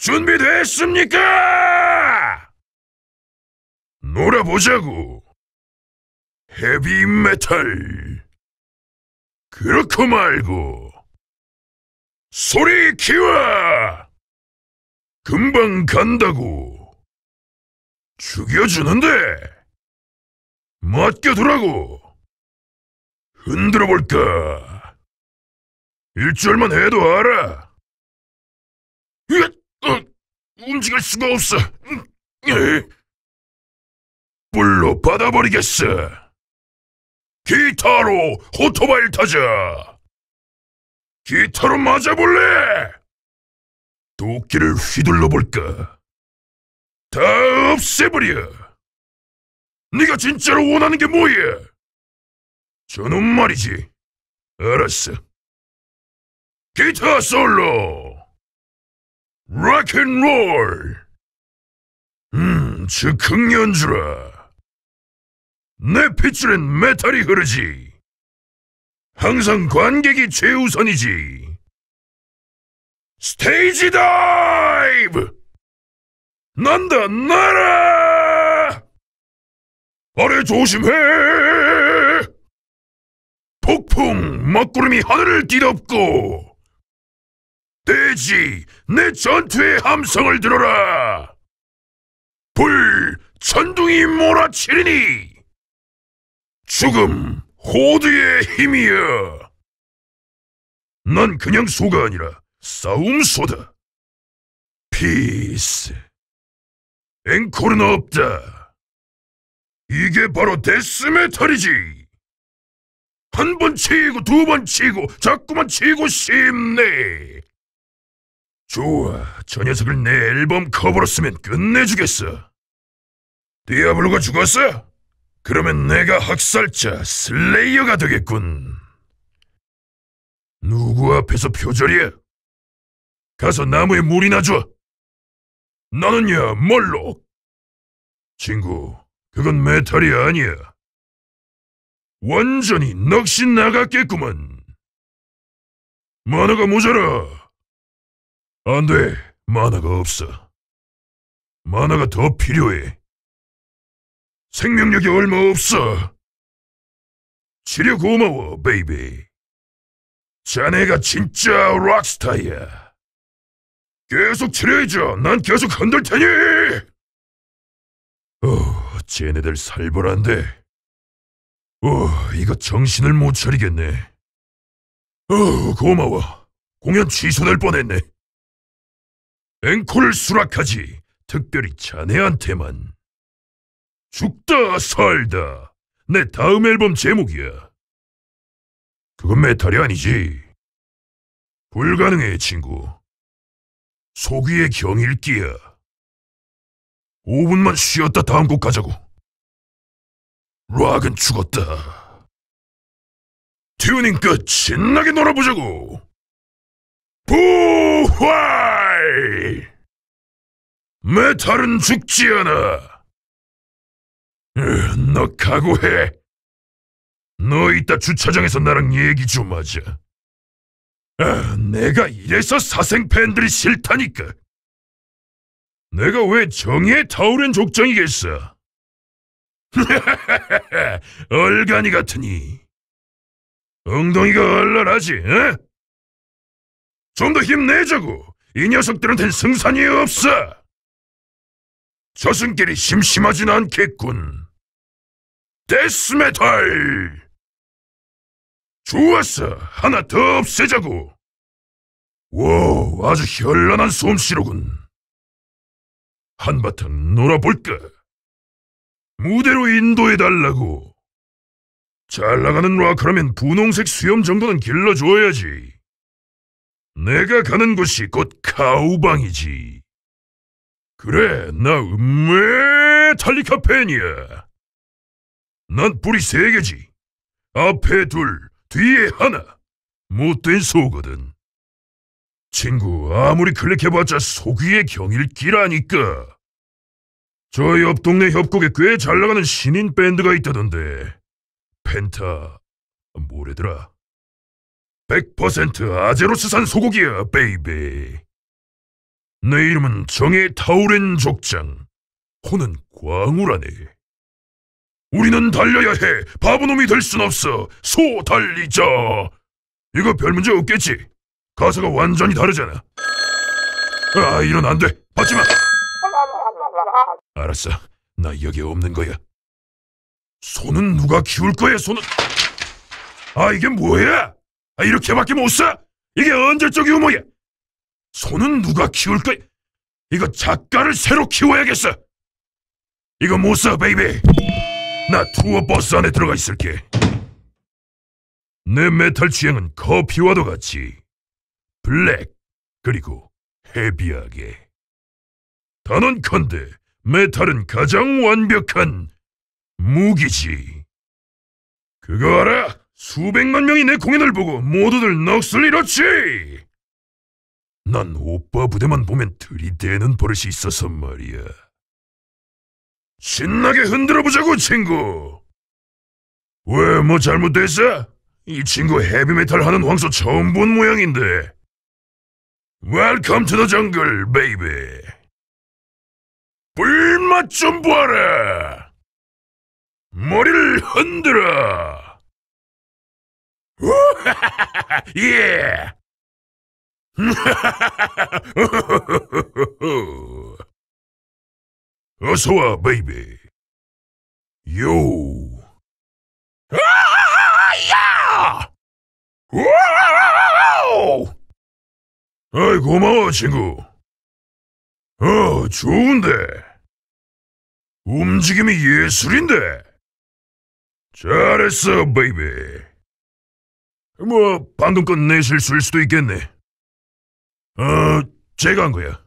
준비됐습니까? 놀아보자고. 헤비메탈. 그렇고 말고. 소리 키워! 금방 간다고. 죽여주는데. 맡겨두라고. 흔들어볼까? 일주일만 해도 알아. 움직일 수가 없어. 음, 음, 예. 불로 받아버리겠어. 기타로 오토바이를 타자. 기타로 맞아볼래? 도끼를 휘둘러볼까? 다 없애버려. 네가 진짜로 원하는 게 뭐야? 저놈 말이지. 알았어. 기타 솔로! 락앤롤! 음, 즉흥 연주라. 내 핏줄엔 메탈이 흐르지. 항상 관객이 최우선이지. 스테이지 다이브! 난다, 나라! 아래 조심해! 폭풍, 막구름이 하늘을 뒤덮고! 돼지, 내 전투의 함성을 들어라! 불, 천둥이 몰아치리니! 죽음, 호드의 힘이야난 그냥 소가 아니라 싸움 소다. 피스. 앵콜은 없다. 이게 바로 데스메탈이지. 한 번 치고 두 번 치고 자꾸만 치고 싶네. 좋아, 저 녀석을 내 앨범 커버로 쓰면 끝내주겠어. 디아블로가 죽었어? 그러면 내가 학살자 슬레이어가 되겠군. 누구 앞에서 표절이야? 가서 나무에 물이나 줘. 나는야 멀록. 친구, 그건 메탈이 아니야. 완전히 넋이 나갔겠구먼. 만화가 모자라. 안 돼. 만화가 없어. 만화가 더 필요해. 생명력이 얼마 없어. 치료 고마워, 베이비. 자네가 진짜 락스타야. 계속 치료해줘. 난 계속 흔들 테니. 오, 어, 쟤네들 살벌한데. 오, 어, 이거 정신을 못 차리겠네. 오, 어, 고마워. 공연 취소될 뻔했네. 앵콜 을 수락하지 특별히 자네한테만 죽다 살다 내 다음 앨범 제목이야 그건 메탈이 아니지 불가능해 친구 속위의 경일기야 5분만 쉬었다 다음 곡 가자고 락은 죽었다 튜닝 끝 신나게 놀아보자고 부활! 메탈은 죽지 않아. 너 각오해. 너 이따 주차장에서 나랑 얘기 좀 하자. 아, 내가 이래서 사생 팬들이 싫다니까. 내가 왜 정의에 타오른 족장이겠어? 얼간이 같으니 엉덩이가 얼얼하지, 응? 좀더 힘내자고! 이 녀석들한텐 승산이 없어! 저승길이 심심하진 않겠군. 데스메탈! 좋았어! 하나 더 없애자고! 와 아주 현란한 솜씨로군. 한바탕 놀아볼까? 무대로 인도해달라고. 잘 나가는 락커라면 분홍색 수염 정도는 길러줘야지. 내가 가는 곳이 곧 카우방이지. 그래, 나 음메탈리카 팬이야. 난 뿔이 세 개지. 앞에 둘, 뒤에 하나. 못된 소거든. 친구, 아무리 클릭해봤자 소귀의 경일기라니까. 저 옆 동네 협곡에 꽤 잘나가는 신인 밴드가 있다던데. 펜타, 뭐래더라? 100% 아제로스산 소고기야, 베이비. 내 이름은 정의 타우렌 족장. 호는 광우라네. 우리는 달려야 해. 바보놈이 될 순 없어. 소 달리자. 이거 별 문제 없겠지? 가사가 완전히 다르잖아. 아, 이런 안 돼. 받지 마. 알았어. 나 여기 없는 거야. 손은 누가 키울 거야, 손은? 아, 이게 뭐야? 아, 이렇게밖에 못 써? 이게 언제적 유모야? 손은 누가 키울까? 이거 작가를 새로 키워야겠어. 이거 못 써, 베이비. 나 투어 버스 안에 들어가 있을게. 내 메탈 취향은 커피와도 같이 블랙 그리고 헤비하게. 단언컨대 메탈은 가장 완벽한 무기지. 그거 알아? 수백만 명이 내 공연을 보고 모두들 넋을 잃었지. 난 오빠 부대만 보면 들이대는 버릇이 있어서 말이야. 신나게 흔들어 보자고 친구. 왜 뭐 잘못됐어? 이 친구 헤비메탈 하는 황소 처음 본 모양인데. 웰컴 투더 정글 베이비. 불맛 좀 보아라. 머리를 흔들어. yeah. 예. 어서와, 베이비. 요. 야! 아이, 고마워, 친구. 어, 좋은데. 움직임이 예술인데. 잘했어, 베이비. 뭐 방금 껏내 실수일 수도 있겠네. 어, 제가 한 거야.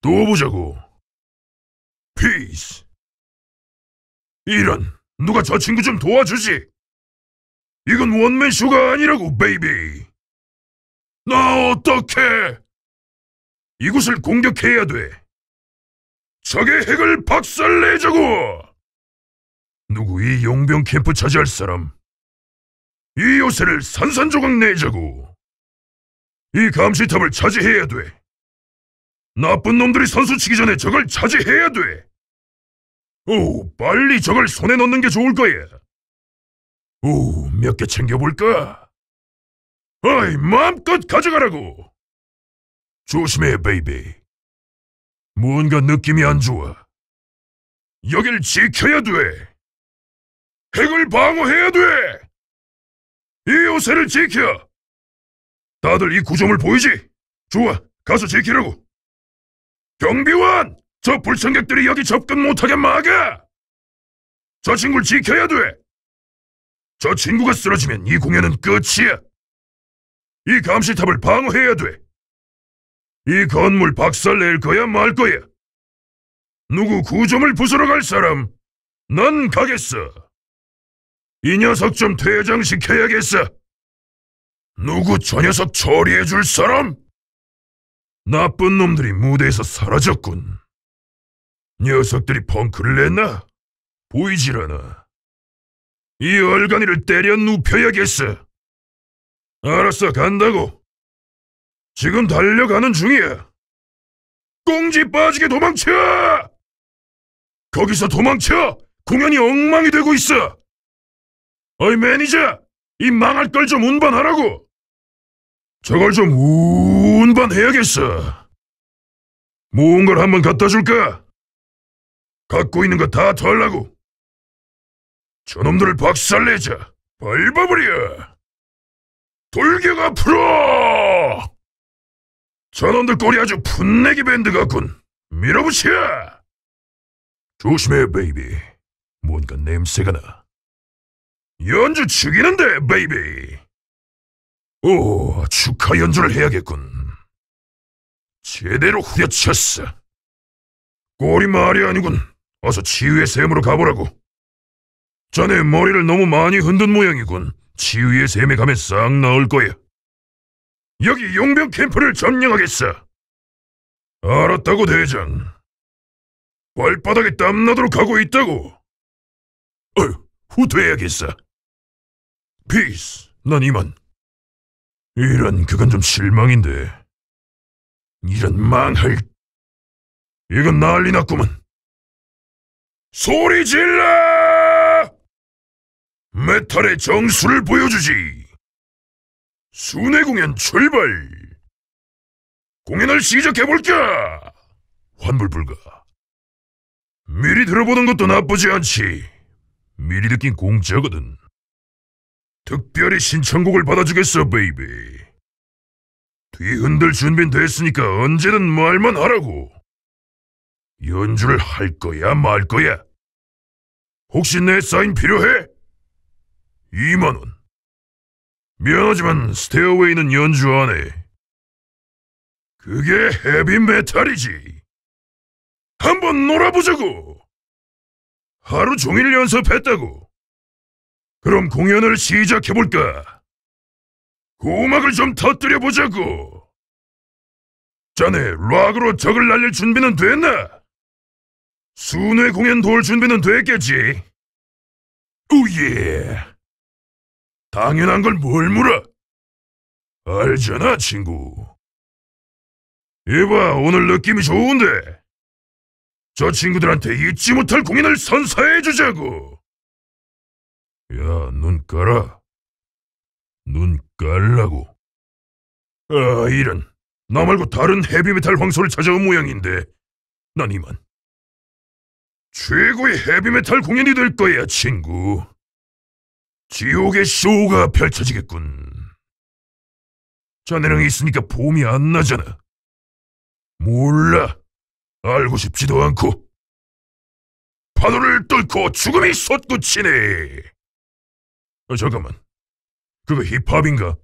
또 보자고. 피스. 이런, 누가 저 친구 좀 도와주지. 이건 원맨쇼가 아니라고, 베이비. 나 어떡해. 이곳을 공격해야 돼. 적의 핵을 박살내자고! 누구 이 용병 캠프 차지할 사람? 이 요새를 산산조각 내자고. 이 감시탑을 차지해야 돼. 나쁜 놈들이 선수치기 전에 저걸 차지해야 돼. 오, 빨리 저걸 손에 넣는 게 좋을 거야. 오, 몇 개 챙겨볼까? 아이, 마음껏 가져가라고. 조심해, 베이비. 뭔가 느낌이 안 좋아. 여길 지켜야 돼. 핵을 방어해야 돼! 이 요새를 지켜! 다들 이 구조물 보이지? 좋아, 가서 지키라고! 경비원! 저 불청객들이 여기 접근 못하게 막아! 저 친구를 지켜야 돼! 저 친구가 쓰러지면 이 공연은 끝이야! 이 감시탑을 방어해야 돼! 이 건물 박살낼 거야 말 거야! 누구 구조물 부수러 갈 사람? 난 가겠어! 이 녀석 좀 퇴장시켜야겠어. 누구 저 녀석 처리해줄 사람? 나쁜 놈들이 무대에서 사라졌군. 녀석들이 펑크를 냈나? 보이질 않아. 이 얼간이를 때려 눕혀야겠어. 알았어, 간다고. 지금 달려가는 중이야. 꽁지 빠지게 도망쳐! 거기서 도망쳐! 공연이 엉망이 되고 있어! 어이 매니저! 이 망할 걸 좀 운반하라고! 저걸 좀 운반해야겠어. 모은 걸 한번 갖다 줄까? 갖고 있는 거 다 털라고. 저놈들을 박살내자. 밟아버려. 돌격 앞으로! 저놈들 꼬리 아주 풋내기 밴드 같군. 밀어붙여! 조심해, 베이비. 뭔가 냄새가 나. 연주 죽이는데, 베이비! 오, 축하 연주를 해야겠군. 제대로 후려쳤어. 꼬리 말이 아니군. 어서 지휘의 샘으로 가보라고. 자네 머리를 너무 많이 흔든 모양이군. 지휘의 샘에 가면 싹 나올 거야. 여기 용병 캠프를 점령하겠어. 알았다고 대장. 발바닥에 땀나도록 하고 있다고. 어휴, 후퇴해야겠어. 피스, 난 이만. 이런 그건 좀 실망인데. 이런 망할. 이건 난리 났구만. 소리 질러! 메탈의 정수를 보여주지. 순회 공연 출발! 공연을 시작해볼까! 환불 불가. 미리 들어보는 것도 나쁘지 않지. 미리 느낀 공짜거든. 특별히 신청곡을 받아주겠어, 베이비. 뒤흔들 준비는 됐으니까 언제든 말만 하라고. 연주를 할 거야, 말 거야? 혹시 내 사인 필요해? 2만 원. 미안하지만 스테어웨이는 연주 안 해. 그게 헤비 메탈이지. 한번 놀아보자고. 하루 종일 연습했다고. 그럼 공연을 시작해볼까? 고막을 좀 터뜨려보자고! 자네, 락으로 적을 날릴 준비는 됐나? 순회 공연 돌 준비는 됐겠지? 오예! 당연한 걸 뭘 물어? 알잖아, 친구. 이봐, 오늘 느낌이 좋은데? 저 친구들한테 잊지 못할 공연을 선사해주자고! 야, 눈 깔아. 눈 깔라고. 아, 이런. 나 말고 다른 헤비메탈 황소를 찾아온 모양인데. 난 이만. 최고의 헤비메탈 공연이 될 거야, 친구. 지옥의 쇼가 펼쳐지겠군. 자네랑 있으니까 봄이 안 나잖아. 몰라. 알고 싶지도 않고. 파늘을 뚫고 죽음이 솟구치네. 어, 잠깐만. 그거 힙합인가?